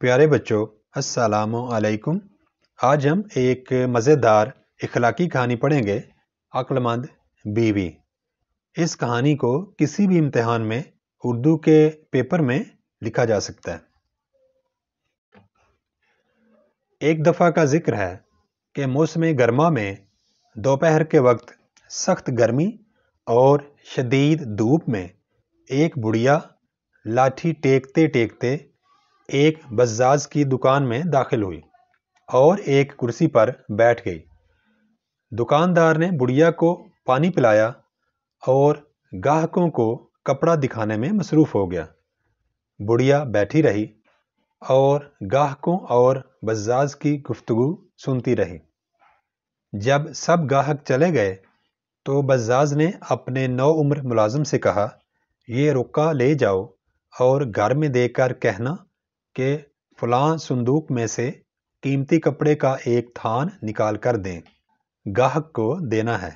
प्यारे बच्चों अस्सलाम आज हम एक मज़ेदार इखलाकी कहानी पढ़ेंगे अक्लमंद बीवी इस कहानी को किसी भी इम्तहान में उर्दू के पेपर में लिखा जा सकता है एक दफ़ा का जिक्र है कि मौसम गर्मा में दोपहर के वक्त सख्त गर्मी और शदीद धूप में एक बुढ़िया लाठी टेकते टेकते एक बजाज की दुकान में दाखिल हुई और एक कुर्सी पर बैठ गई दुकानदार ने बुढ़िया को पानी पिलाया और गाहकों को कपड़ा दिखाने में मसरूफ़ हो गया बुढ़िया बैठी रही और गाहकों और बजाज की गुफ्तगु सुनती रही जब सब गाहक चले गए तो बजाज ने अपने नौ उम्र मुलाजम से कहा ये रुका ले जाओ और घर में देकर कहना कि फलां संदूक में से कीमती कपड़े का एक थान निकाल कर दें गाहक को देना है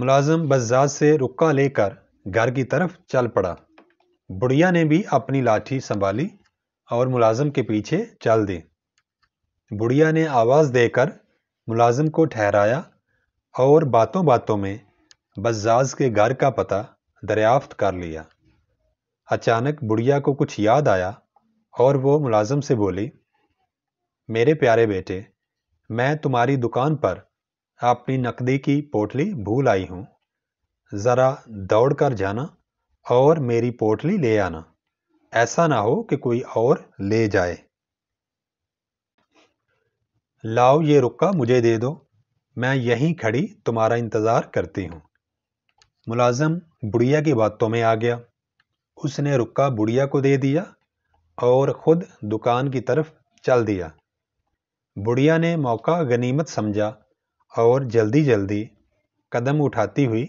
मुलाजम बजाज से रुका लेकर घर की तरफ चल पड़ा बुढ़िया ने भी अपनी लाठी संभाली और मुलाजम के पीछे चल दी बुढ़िया ने आवाज़ देकर मुलाजम को ठहराया और बातों बातों में बजाज के घर का पता दरियाफ्त कर लिया अचानक बुढ़िया को कुछ याद आया और वो मुलाजम से बोली मेरे प्यारे बेटे मैं तुम्हारी दुकान पर अपनी नकदी की पोटली भूल आई हूँ ज़रा दौड़ कर जाना और मेरी पोटली ले आना ऐसा ना हो कि कोई और ले जाए लाओ ये रुका मुझे दे दो मैं यहीं खड़ी तुम्हारा इंतज़ार करती हूँ मुलाजम बुढ़िया की बातों में आ गया उसने रुक्का बुढ़िया को दे दिया और ख़ुद दुकान की तरफ चल दिया बुढ़िया ने मौका गनीमत समझा और जल्दी जल्दी कदम उठाती हुई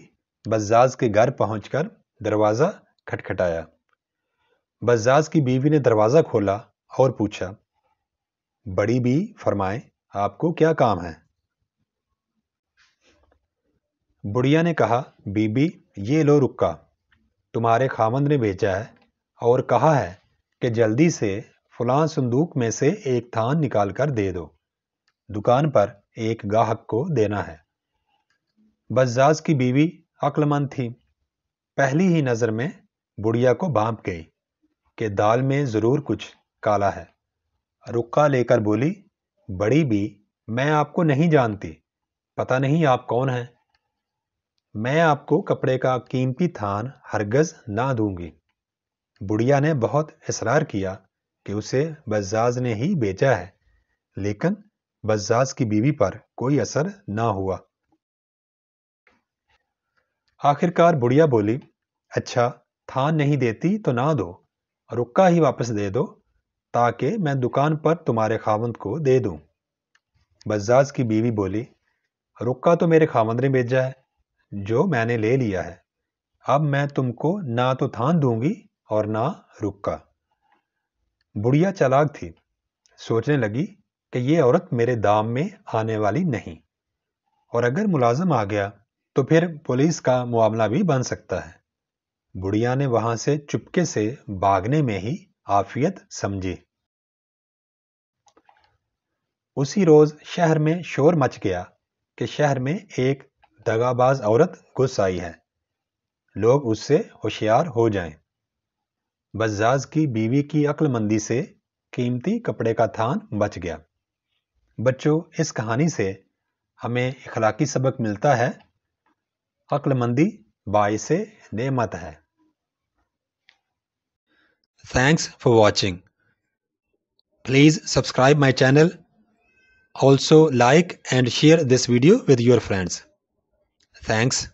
बजाज के घर पहुंचकर दरवाज़ा खटखटाया बजाज की बीवी ने दरवाज़ा खोला और पूछा बड़ी बी फरमाए आपको क्या काम है बुढ़िया ने कहा बीबी ये लो रुक्का तुम्हारे खामंद ने बेचा है और कहा है कि जल्दी से फलां संदूक में से एक थान निकाल कर दे दो दुकान पर एक गाहक को देना है बजाज की बीवी अक्लमंद थी पहली ही नज़र में बुढ़िया को भांप गई कि दाल में ज़रूर कुछ काला है रुक्का लेकर बोली बड़ी भी मैं आपको नहीं जानती पता नहीं आप कौन हैं मैं आपको कपड़े का कीमती थान हरगज ना दूंगी बुढ़िया ने बहुत इसरार किया कि उसे बजाज ने ही बेचा है लेकिन बजाज की बीवी पर कोई असर ना हुआ आखिरकार बुढ़िया बोली अच्छा थान नहीं देती तो ना दो रुक्का ही वापस दे दो ताकि मैं दुकान पर तुम्हारे खावंद को दे दूं। बजाज की बीवी बोली रुक्का तो मेरे खावंद ने भेजा है जो मैंने ले लिया है अब मैं तुमको ना तो थान दूंगी और ना रुका बुढ़िया चलाक थी सोचने लगी कि ये औरत मेरे दाम में आने वाली नहीं और अगर मुलाजम आ गया तो फिर पुलिस का मामला भी बन सकता है बुढ़िया ने वहां से चुपके से भागने में ही आफियत समझी उसी रोज शहर में शोर मच गया कि शहर में एक दगाबाज औरत गुस्साई है लोग उससे होशियार हो जाएं। बजाज की बीवी की अक्लमंदी से कीमती कपड़े का थान बच गया बच्चों इस कहानी से हमें इखलाकी सबक मिलता है अक्लमंदी से नेमत है thanks for watching please subscribe my channel also like and share this video with your friends Thanks.